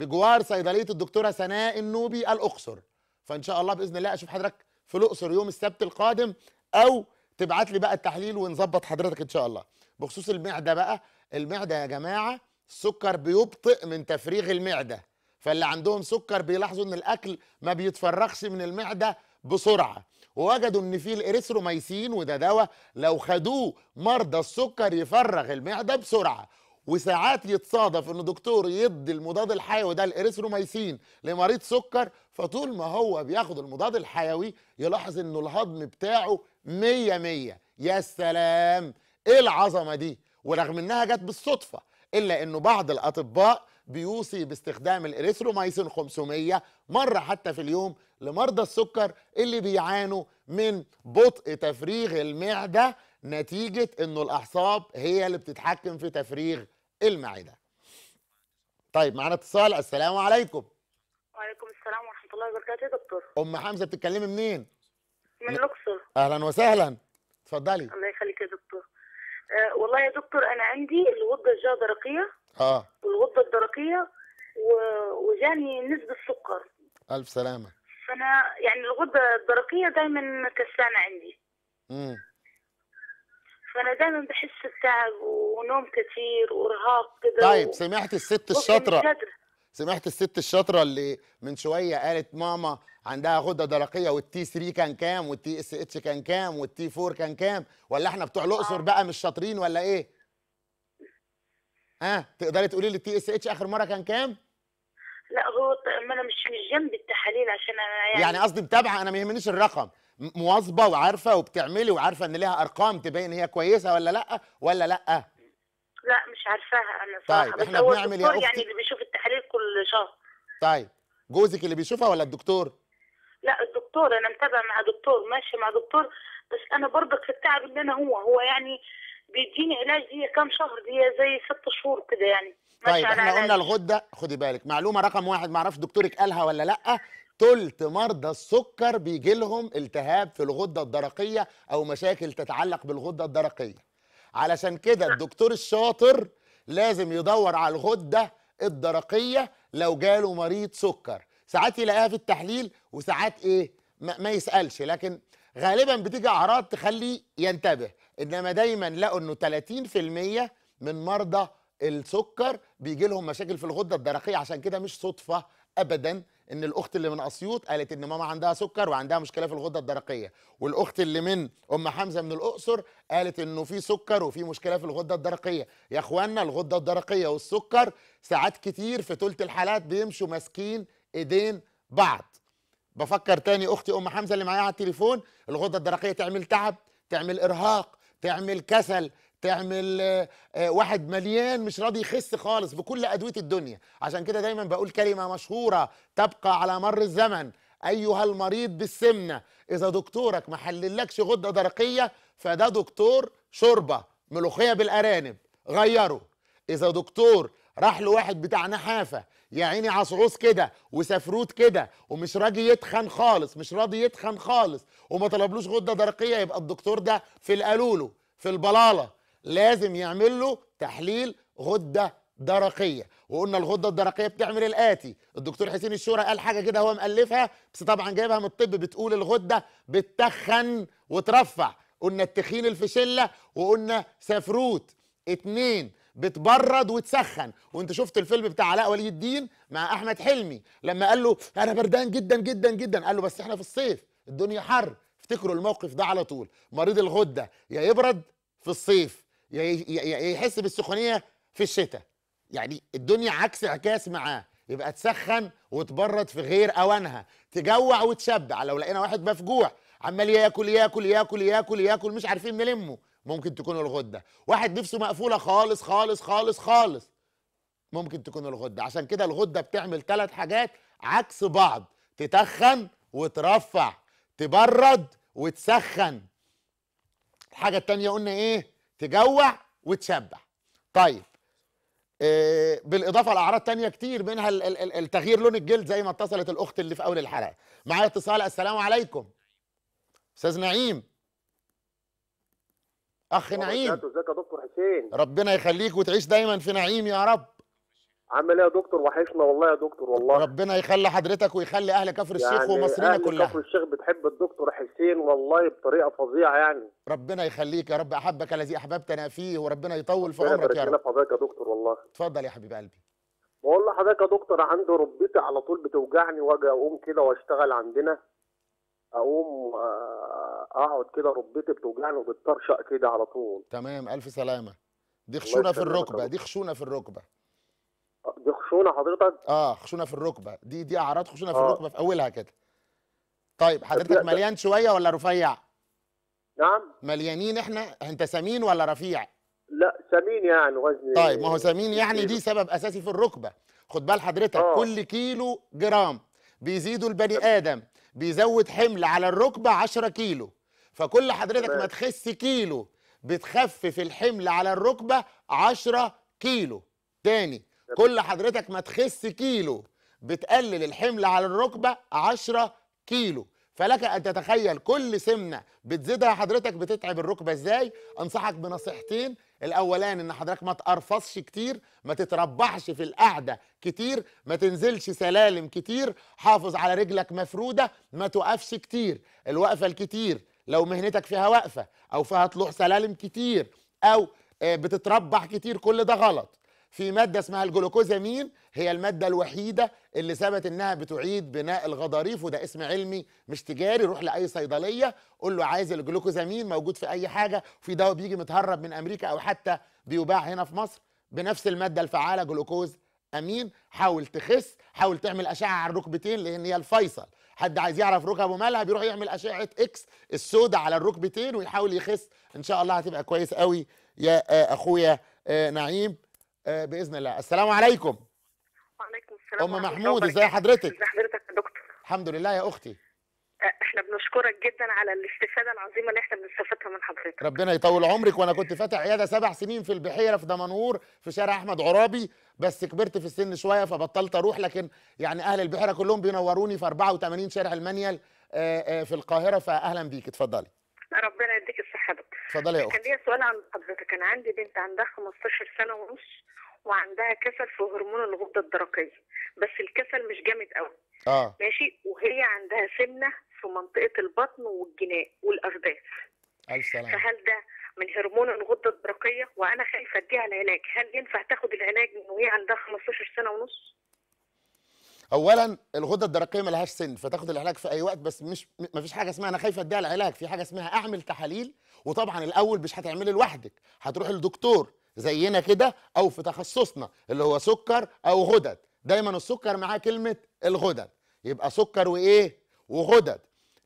S1: بجوار صيدليه الدكتوره سناء النوبي الاقصر فان شاء الله باذن الله اشوف حضرتك في الاقصر يوم السبت القادم او تبعت لي بقى التحليل ونظبط حضرتك ان شاء الله بخصوص المعده بقى المعده يا جماعه السكر بيبطئ من تفريغ المعده فاللي عندهم سكر بيلاحظوا ان الاكل ما بيتفرغش من المعده بسرعه ووجدوا ان فيه الاريثروميسين وده دواء لو خدوه مرضى السكر يفرغ المعده بسرعه وساعات يتصادف ان دكتور يدي المضاد الحيوي ده الاريثروميسين لمريض سكر فطول ما هو بياخد المضاد الحيوي يلاحظ انه الهضم بتاعه 100 100 يا سلام ايه العظمه دي ورغم انها جت بالصدفه الا انه بعض الاطباء بيوصي باستخدام الاريثروميسين 500 مره حتى في اليوم لمرضى السكر اللي بيعانوا من بطء تفريغ المعده نتيجه انه الاعصاب هي اللي بتتحكم في تفريغ المعده. طيب معانا اتصال السلام عليكم.
S2: وعليكم السلام ورحمه الله وبركاته يا دكتور.
S1: ام حمزه بتتكلمي منين؟ من الاقصر. اهلا وسهلا. اتفضلي. الله
S2: يخليك يا دكتور. أه والله يا دكتور انا عندي الغده الجهدرقيه اه والغده الدرقيه و... وجاني نسبه سكر.
S1: الف سلامه.
S2: فانا يعني الغده الدرقيه دايما كسانة عندي. امم فانا دايما بحس بتعب ونوم كتير وارهاق
S1: كده طيب و... سمعت الست الشاطره سمعت الست الشاطره اللي من شويه قالت ماما عندها غده درقيه والتي 3 كان كام والتي اس اتش كان كام والتي 4 كان كام ولا احنا بتوع الاقصر آه. بقى مش شاطرين ولا ايه؟ ها آه. تقدري تقولي لي التي اس اتش اخر مره كان كام؟
S2: لا هو ما انا مش مش جنب التحاليل عشان انا يعني يعني قصدي
S1: متابعه انا ما يهمنيش الرقم مواظبه وعارفه وبتعملي وعارفه ان ليها ارقام تبين هي كويسه ولا لا ولا لا
S2: لا مش عارفاها انا
S1: صراحه طيب احنا بنعمل يا أختي. يعني
S2: اللي بيشوف التحاليل كل شهر
S1: طيب جوزك اللي بيشوفها ولا الدكتور
S2: لا الدكتور انا متابعه مع دكتور ماشي مع دكتور بس انا برضك في التعب اللي انا هو هو يعني بيديني علاج دي كام شهر دي زي ست شهور كده
S1: يعني طيب احنا قلنا الغده خدي بالك معلومه رقم واحد معرفش دكتورك قالها ولا لا تلت مرضى السكر بيجي لهم التهاب في الغده الدرقيه او مشاكل تتعلق بالغده الدرقيه علشان كده الدكتور الشاطر لازم يدور على الغده الدرقيه لو جاله مريض سكر ساعات يلاقيها في التحليل وساعات ايه ما, ما يسالش لكن غالبا بتيجي اعراض تخليه ينتبه انما دايما لقوا انه 30% من مرضى السكر بيجي لهم مشاكل في الغده الدرقيه عشان كده مش صدفه ابدا ان الاخت اللي من اسيوط قالت ان ماما عندها سكر وعندها مشكله في الغده الدرقيه والاخت اللي من ام حمزه من الاقصر قالت انه في سكر وفي مشكله في الغده الدرقيه يا اخوانا الغده الدرقيه والسكر ساعات كتير في ثلث الحالات بيمشوا ماسكين ايدين بعض بفكر تاني اختي ام حمزه اللي معايا على التليفون الغده الدرقيه تعمل تعب تعمل ارهاق تعمل كسل تعمل آه، آه، واحد مليان مش راضي يخس خالص بكل ادويه الدنيا عشان كده دايما بقول كلمه مشهوره تبقى على مر الزمن ايها المريض بالسمنه اذا دكتورك ما حللكش غده درقيه فده دكتور شوربه ملوخيه بالارانب غيره اذا دكتور راح له واحد بتاع نحافه يا عيني عصعوص كده وسفروت كده ومش راضي يتخن خالص مش راضي يتخن خالص وما طلبلوش غده درقيه يبقى الدكتور ده في القالولو في البلاله لازم يعمل له تحليل غده درقيه وقلنا الغده الدرقيه بتعمل الاتي الدكتور حسين الشورى قال حاجه كده هو مالفها بس طبعا جايبها من الطب بتقول الغده بتتخن وترفع قلنا التخين الفشله وقلنا سفروت اتنين بتبرد وتسخن وانت شفت الفيلم بتاع علاء ولي الدين مع احمد حلمي لما قال له انا بردان جدا جدا جدا قال له بس احنا في الصيف الدنيا حر افتكروا الموقف ده على طول مريض الغده يا يبرد في الصيف يحس بالسخونيه في الشتاء يعني الدنيا عكس عكاس معاه يبقى تسخن وتبرد في غير اوانها تجوع وتشبع لو لقينا واحد مفجوع عمال ياكل ياكل ياكل ياكل ياكل مش عارفين نلمه ممكن تكون الغده واحد نفسه مقفوله خالص خالص خالص خالص ممكن تكون الغده عشان كده الغده بتعمل ثلاث حاجات عكس بعض تتخن وترفع تبرد وتسخن الحاجه التانية قلنا ايه تجوع وتشبع طيب آه، بالاضافه لاعراض تانية كتير منها التغيير لون الجلد زي ما اتصلت الاخت اللي في اول الحلقه معايا اتصال السلام عليكم استاذ نعيم اخ نعيم ازيك يا
S3: دكتور حسين
S1: ربنا يخليك وتعيش دايما في نعيم يا رب عامل ايه يا دكتور وحشنا والله يا دكتور والله ربنا يخلي حضرتك ويخلي اهل
S3: كفر الشيخ يعني ومصرنا أهل كلها كفر الشيخ بتحب الدكتور حسين والله بطريقه فظيعه يعني
S1: ربنا يخليك يا رب احبك الذي احببتنا فيه وربنا يطول في عمرك يا رب ربنا حضرتك يا دكتور والله اتفضل يا حبيب قلبي
S3: بقول لحضرتك يا دكتور عندي ركبتي على طول بتوجعني واجي اقوم كده واشتغل عندنا اقوم آه، اقعد كده ركبتي بتوجعني
S1: وبتطرشق كده على طول تمام الف سلامه دي خشونه في الركبه دي خشونه في الركبه خشونه حضرتك اه خشونه في الركبه دي دي اعراض خشونه في آه. الركبه في اولها كده طيب حضرتك مليان شويه ولا رفيع نعم مليانين احنا انت سمين ولا رفيع
S3: لا سمين يعني وزني طيب ما هو سمين يعني دي
S1: سبب اساسي في الركبه خد بال حضرتك آه. كل كيلو جرام بيزيدوا البني ادم بيزود حمل على الركبه 10 كيلو فكل حضرتك ما تخس كيلو بتخفف الحمل على الركبه 10 كيلو تاني كل حضرتك ما تخس كيلو بتقلل الحمل على الركبه 10 كيلو فلك ان تتخيل كل سمنه بتزيدها حضرتك بتتعب الركبه ازاي انصحك بنصيحتين الاولان ان حضرتك ما تقرفصش كتير ما تتربحش في القعده كتير ما تنزلش سلالم كتير حافظ على رجلك مفروده ما توقفش كتير الوقفه الكتير لو مهنتك فيها وقفه او فيها طلوع سلالم كتير او آه، بتتربح كتير كل ده غلط في ماده اسمها الجلوكوزامين هي الماده الوحيده اللي ثبت انها بتعيد بناء الغضاريف وده اسم علمي مش تجاري روح لاي صيدليه قول له عايز الجلوكوزامين موجود في اي حاجه في دواء بيجي متهرب من امريكا او حتى بيباع هنا في مصر بنفس الماده الفعاله جلوكوز امين حاول تخس حاول تعمل اشعه على الركبتين لان هي الفيصل حد عايز يعرف ركبه مالها بيروح يعمل اشعه اكس السودة على الركبتين ويحاول يخس ان شاء الله هتبقى كويس قوي يا آه، اخويا آه، نعيم آه، باذن الله السلام عليكم وعليكم السلام ام محمود ازي حضرتك ازي حضرتك يا دكتور الحمد لله يا اختي
S2: آه، احنا بنشكرك جدا على الاستفاده العظيمه اللي احنا بنستفادها من
S1: حضرتك ربنا يطول عمرك وانا كنت فاتح عياده سبع سنين في البحيره في دمنهور في شارع احمد عرابي بس كبرت في السن شويه فبطلت اروح لكن يعني اهل البحيره كلهم بينوروني في 84 شارع المنيل آه، في القاهره فاهلا بيك اتفضلي اتفضلي يا اختي كان
S2: ليا سؤال عن حضرتك كان عندي بنت عندها 15 سنه ونص وعندها كسل في هرمون الغده الدرقيه بس الكسل مش جامد قوي اه ماشي وهي عندها سمنه في منطقه البطن والجناء والارداف
S1: الف سلامه فهل
S2: ده من هرمون الغده الدرقيه وانا خايفه اديها العلاج هل ينفع تاخد العلاج وهي عندها 15 سنه ونص
S1: اولا الغده الدرقيه ملهاش سن فتاخد العلاج في اي وقت بس مش مفيش حاجه اسمها انا خايفه اديها العلاج في حاجه اسمها اعمل تحاليل وطبعا الاول مش هتعملي لوحدك هتروحي لدكتور زينا كده او في تخصصنا اللي هو سكر او غدد دايما السكر معاه كلمه الغدد يبقى سكر وايه وغدد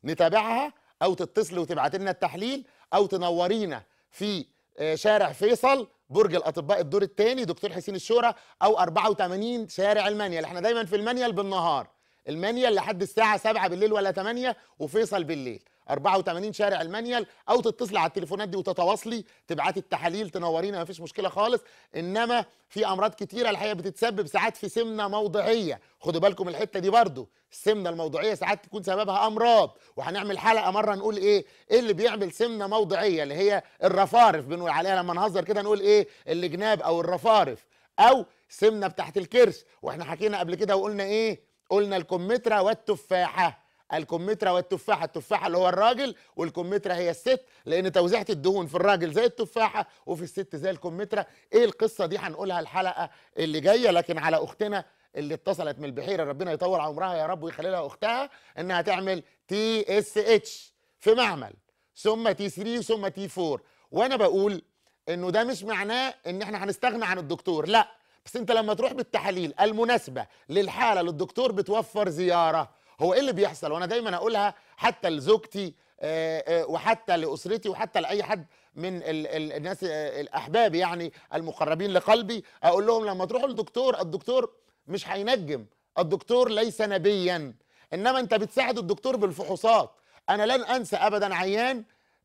S1: نتابعها او تتصلي وتبعت لنا التحليل او تنورينا في آه، شارع فيصل برج الاطباء الدور الثاني دكتور حسين الشورى او 84 شارع المانيال احنا دايما في المانيال بالنهار المانيال لحد الساعه 7 بالليل ولا 8 وفيصل بالليل 84 شارع المانيال او تتصلي على التليفونات دي وتتواصلي تبعتي التحاليل تنورينا مفيش مشكله خالص انما في امراض كتيره الحقيقه بتتسبب ساعات في سمنه موضعيه خدوا بالكم الحته دي برضو السمنه الموضعيه ساعات تكون سببها امراض وهنعمل حلقه مره نقول ايه ايه اللي بيعمل سمنه موضعيه اللي هي الرفارف بنقول عليها لما نهزر كده نقول ايه الجناب او الرفارف او سمنه بتاعت الكرش واحنا حكينا قبل كده وقلنا ايه قلنا الكمثرى والتفاحه الكمثرى والتفاحه التفاحه اللي هو الراجل والكمثرى هي الست لان توزيعه الدهون في الراجل زي التفاحه وفي الست زي الكمثرى ايه القصه دي هنقولها الحلقه اللي جايه لكن على اختنا اللي اتصلت من البحيره ربنا يطول عمرها يا رب ويخلي لها اختها انها تعمل تي اس اتش في معمل ثم تي 3 ثم تي 4 وانا بقول انه ده مش معناه ان احنا هنستغنى عن الدكتور لا بس انت لما تروح بالتحاليل المناسبه للحاله للدكتور بتوفر زياره هو ايه اللي بيحصل وانا دايما اقولها حتى لزوجتي آه، آه، وحتى لاسرتي وحتى لاي حد من الناس آه، الاحباب يعني المقربين لقلبي اقول لهم لما تروحوا للدكتور الدكتور مش هينجم الدكتور ليس نبيا انما انت بتساعد الدكتور بالفحوصات انا لن انسى ابدا عيان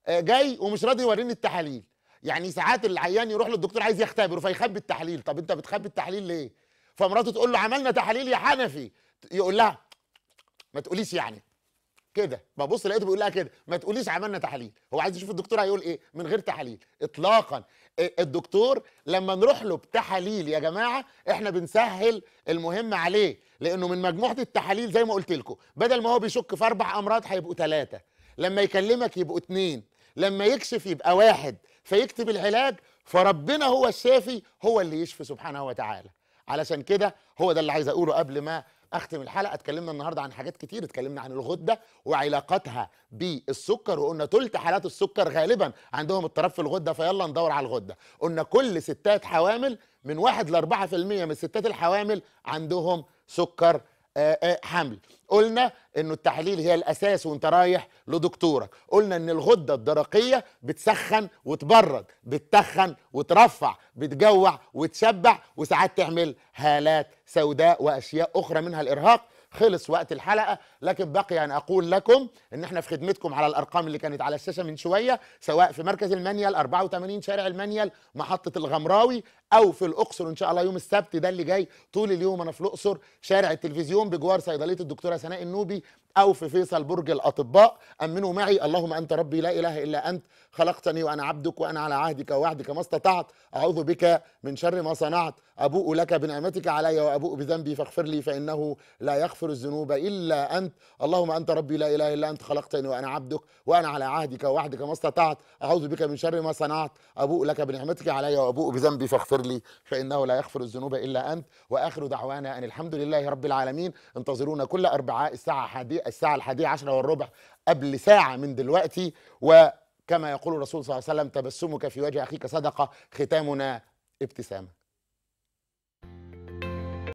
S1: جاي ومش راضي يوريني التحاليل يعني ساعات العيان يروح للدكتور عايز يختبره فيخبي التحليل طب انت بتخبي التحليل ليه فمراته تقول له عملنا تحاليل يا حنفي يقول لها ما تقوليش يعني كده ببص لقيته بيقول لها كده ما تقوليش عملنا تحاليل هو عايز يشوف الدكتور هيقول ايه من غير تحاليل اطلاقا إيه، الدكتور لما نروح له بتحاليل يا جماعه احنا بنسهل المهم عليه لانه من مجموعه التحاليل زي ما قلت لكم بدل ما هو بيشك في اربع امراض هيبقوا ثلاثه لما يكلمك يبقوا اثنين لما يكشف يبقى واحد فيكتب العلاج فربنا هو الشافي هو اللي يشفي سبحانه وتعالى علشان كده هو ده اللي عايز اقوله قبل ما اختم الحلقه اتكلمنا النهارده عن حاجات كتير اتكلمنا عن الغده وعلاقتها بالسكر وقلنا ثلث حالات السكر غالبا عندهم اضطراب في الغده فيلا ندور على الغده قلنا كل ستات حوامل من 1 ل 4% من ستات الحوامل عندهم سكر آه، آه، حمل قلنا انه التحليل هي الاساس وانت رايح لدكتورك قلنا ان الغده الدرقيه بتسخن وتبرد بتتخن وترفع بتجوع وتشبع وساعات تعمل هالات سوداء واشياء اخرى منها الارهاق خلص وقت الحلقه لكن بقي ان اقول لكم ان احنا في خدمتكم على الارقام اللي كانت على الشاشه من شويه سواء في مركز المانيال 84 شارع المانيال محطه الغمراوي او في الاقصر ان شاء الله يوم السبت ده اللي جاي طول اليوم انا في الاقصر شارع التلفزيون بجوار صيدليه الدكتوره سناء النوبي او في فيصل برج الاطباء امنوا معي اللهم انت ربي لا اله الا انت خلقتني وانا عبدك وانا على عهدك ووعدك ما استطعت اعوذ بك من شر ما صنعت ابوء لك بنعمتك علي وابوء بذنبي فاغفر لي فانه لا يغفر الذنوب الا انت اللهم انت ربي لا اله الا انت خلقتني وانا عبدك وانا على عهدك ووعدك ما استطعت اعوذ بك من شر ما صنعت ابوء لك بنعمتك علي وابوء بذنبي فاغفر فاغفر لي فإنه لا يغفر الذنوب إلا أنت وآخر دعوانا أن الحمد لله رب العالمين انتظرونا كل أربعاء الساعة حدي... الساعة الحادية عشرة والربع قبل ساعة من دلوقتي وكما يقول الرسول صلى الله عليه وسلم تبسمك في وجه أخيك صدقة ختامنا ابتسامه